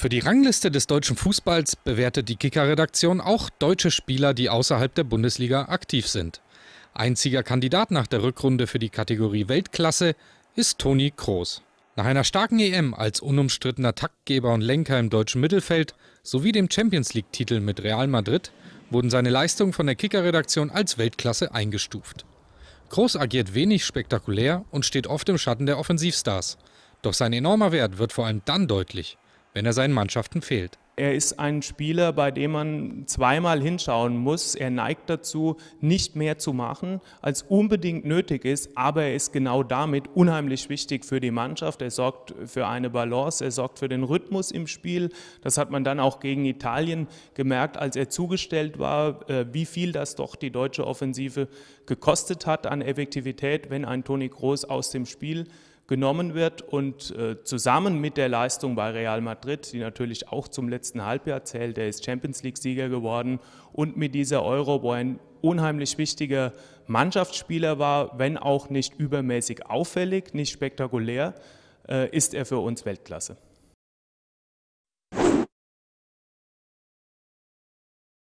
Für die Rangliste des deutschen Fußballs bewertet die Kicker-Redaktion auch deutsche Spieler, die außerhalb der Bundesliga aktiv sind. Einziger Kandidat nach der Rückrunde für die Kategorie Weltklasse ist Toni Kroos. Nach einer starken EM als unumstrittener Taktgeber und Lenker im deutschen Mittelfeld sowie dem Champions League-Titel mit Real Madrid wurden seine Leistungen von der Kicker-Redaktion als Weltklasse eingestuft. Kroos agiert wenig spektakulär und steht oft im Schatten der Offensivstars. Doch sein enormer Wert wird vor allem dann deutlich, wenn er seinen Mannschaften fehlt. Er ist ein Spieler, bei dem man zweimal hinschauen muss. Er neigt dazu, nicht mehr zu machen, als unbedingt nötig ist, aber er ist genau damit unheimlich wichtig für die Mannschaft. Er sorgt für eine Balance, er sorgt für den Rhythmus im Spiel. Das hat man dann auch gegen Italien gemerkt, als er zugestellt war, äh, wie viel das doch die deutsche Offensive gekostet hat an Effektivität, wenn ein Toni Groß aus dem Spiel genommen wird und äh, zusammen mit der Leistung bei Real Madrid, die natürlich auch zum letzten Halbjahr zählt, der ist Champions League-Sieger geworden und mit dieser Euro, wo ein unheimlich wichtiger Mannschaftsspieler war, wenn auch nicht übermäßig auffällig, nicht spektakulär, äh, ist er für uns Weltklasse.